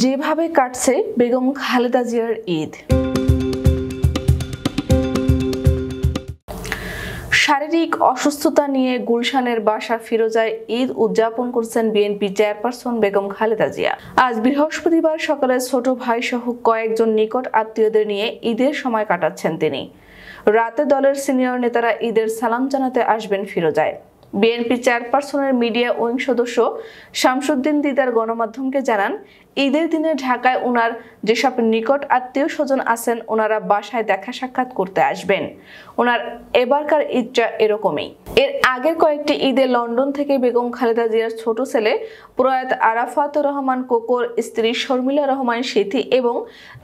যেভাবে কাটছে বেগম খালেদা জিয়ার ঈদ শারীরিক অসুস্থতা নিয়ে গুলশানের বাসা ফিরোজায় ঈদ উদযাপন করছেন বিএনপি চেয়ারপারসন বেগম খালেদা জিয়া আজ বৃহস্পতিবার সকালে ছোট ভাই সহ কয়েকজন নিকট আত্মীয়দের নিয়ে ঈদের সময় কাটাচ্ছেন তিনি রাতে দলের সিনিয়র নেতারা ঈদের সালাম জানাতে আসবেন ফিরোজায় বিএনপি চেয়ারপারসনের মিডিয়া উইং সদস্য শামসুদ্দিন দিদার গণমাধ্যমকে জানান ঈদের দিনে ঢাকায় ওনার যেসব নিকট আত্মীয় স্বজন আছেন ওনারা বাসায় দেখা সাক্ষাৎ করতে আসবেন ওনার এবারকার ঈদটা এরকমই এর আগের কয়েকটি ঈদে লন্ডন থেকে বেগম খালেদা জিয়ার ছোট ছেলে প্রয়াত আরাফাত রহমান কোকর স্ত্রী শর্মিলা রহমান সিথি এবং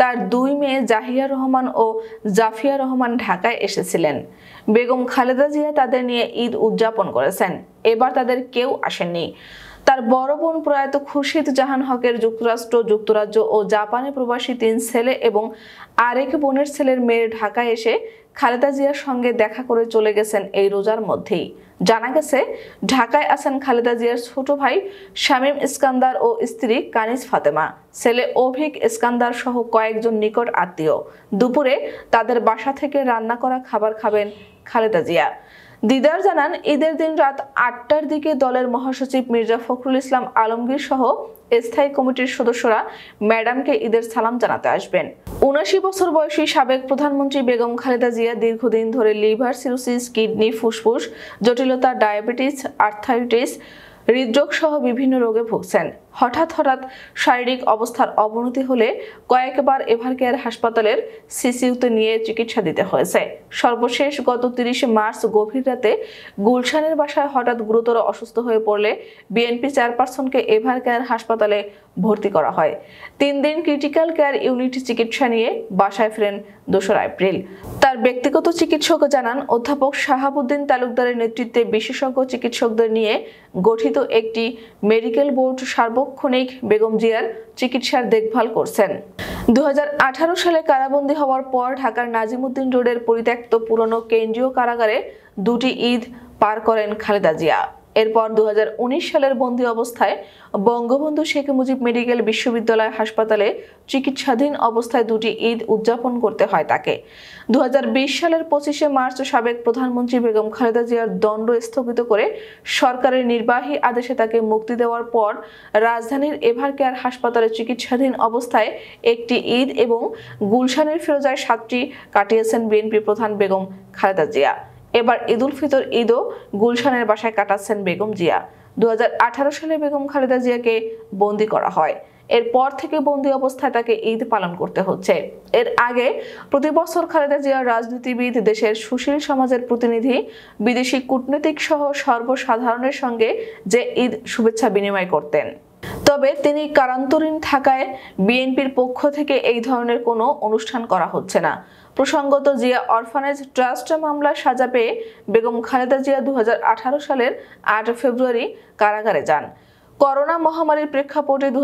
তার দুই মেয়ে জাহিয়া রহমান ও জাফিয়া রহমান ঢাকায় এসেছিলেন বেগম খালেদা জিয়া তাদের নিয়ে ঈদ উদযাপন করেছেন করেছেন এবার তাদের কেউ আসেননি তার বড় বোন প্রয়াত খুশিদ জাহান হকের যুক্তরাষ্ট্র যুক্তরাজ্য ও জাপানে প্রবাসী তিন ছেলে এবং আরেক বোনের ছেলের মেয়ে ঢাকায় এসে খালেদা জিয়ার সঙ্গে দেখা করে চলে গেছেন এই রোজার মধ্যেই জানা গেছে ঢাকায় আছেন খালেদা জিয়ার ছোট ভাই শামীম ইস্কান্দার ও স্ত্রী কানিজ ফাতেমা ছেলে অভিক ইস্কান্দার সহ কয়েকজন নিকট আত্মীয় দুপুরে তাদের বাসা থেকে রান্না করা খাবার খাবেন খালেদা জিয়া দিদার জানান ঈদের দিন রাত আটটার দিকে দলের মহাসচিব মির্জা ফখরুল ইসলাম আলমগীর সহ স্থায়ী কমিটির সদস্যরা ম্যাডামকে ঈদের সালাম জানাতে আসবেন উনাশি বছর বয়সী সাবেক প্রধানমন্ত্রী বেগম খালেদা জিয়া দীর্ঘদিন ধরে লিভার সিরোসিস কিডনি ফুসফুস জটিলতা ডায়াবেটিস আর্থাইটিস হৃদরোগ সহ বিভিন্ন রোগে ভুগছেন হঠাৎ হঠাৎ শারীরিক অবস্থার অবনতি হলে কয়েকবার এভারকেয়ার হাসপাতালের সিসিউতে নিয়ে চিকিৎসা দিতে হয়েছে সর্বশেষ গত তিরিশে মার্চ গভীর রাতে গুলশানের বাসায় হঠাৎ গুরুতর অসুস্থ হয়ে পড়লে বিএনপি চেয়ারপারসনকে এভারকেয়ার হাসপাতালে ভর্তি করা হয় তিন দিন ক্রিটিক্যাল কেয়ার ইউনিট চিকিৎসা নিয়ে বাসায় ফেরেন দোসরা এপ্রিল তার ব্যক্তিগত চিকিৎসক জানান অধ্যাপক শাহাবুদ্দিন তালুকদারের নেতৃত্বে বিশেষজ্ঞ চিকিৎসকদের নিয়ে গঠিত একটি মেডিকেল বোর্ড সার্ব তাৎক্ষণিক বেগম জিয়ার চিকিৎসার দেখভাল করছেন দু সালে কারাবন্দী হওয়ার পর ঢাকার নাজিমুদ্দিন রোডের পরিত্যক্ত পুরনো কেন্দ্রীয় কারাগারে দুটি ঈদ পার করেন খালেদা জিয়া এরপর দু সালের বন্দি অবস্থায় বঙ্গবন্ধু শেখ মুজিব মেডিকেল বিশ্ববিদ্যালয় হাসপাতালে চিকিৎসাধীন অবস্থায় দুটি ঈদ উদযাপন করতে হয় তাকে দু সালের পঁচিশে মার্চ সাবেক প্রধানমন্ত্রী বেগম খালেদা জিয়ার দণ্ড স্থগিত করে সরকারের নির্বাহী আদেশে তাকে মুক্তি দেওয়ার পর রাজধানীর এভার কেয়ার হাসপাতালে চিকিৎসাধীন অবস্থায় একটি ঈদ এবং গুলশানের ফিরোজায় সাতটি কাটিয়েছেন বিএনপি প্রধান বেগম খালেদা জিয়া এবার ঈদুল ফিতর ঈদও গুলশানের বাসায় কাটাচ্ছেন বেগম জিয়া দু সালে বেগম খালেদা জিয়াকে বন্দি করা হয় এরপর থেকে বন্দি অবস্থায় তাকে ঈদ পালন করতে হচ্ছে এর আগে প্রতি বছর খালেদা জিয়া রাজনীতিবিদ দেশের সুশীল সমাজের প্রতিনিধি বিদেশি কূটনীতিক সহ সর্বসাধারণের সঙ্গে যে ঈদ শুভেচ্ছা বিনিময় করতেন তবে তিনি কারান্তরীণ থাকায় বিএনপির পক্ষ থেকে এই ধরনের কোনো অনুষ্ঠান করা হচ্ছে না প্রসঙ্গত জিয়া অরফানেজ ট্রাস্ট মামলার সাজা পেয়ে বেগম খালেদা জিয়া দু সালের আট ফেব্রুয়ারি কারাগারে যান করোনা মহামারীর প্রেক্ষাপটে দু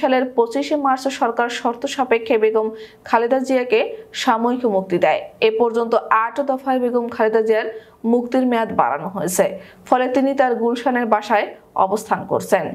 সালের পঁচিশে মার্চ সরকার শর্ত সাপেক্ষে বেগম খালেদা জিয়াকে সাময়িক মুক্তি দেয় এ পর্যন্ত আট দফায় বেগম খালেদা জিয়ার মুক্তির মেয়াদ বাড়ানো হয়েছে ফলে তিনি তার গুলশানের বাসায় অবস্থান করছেন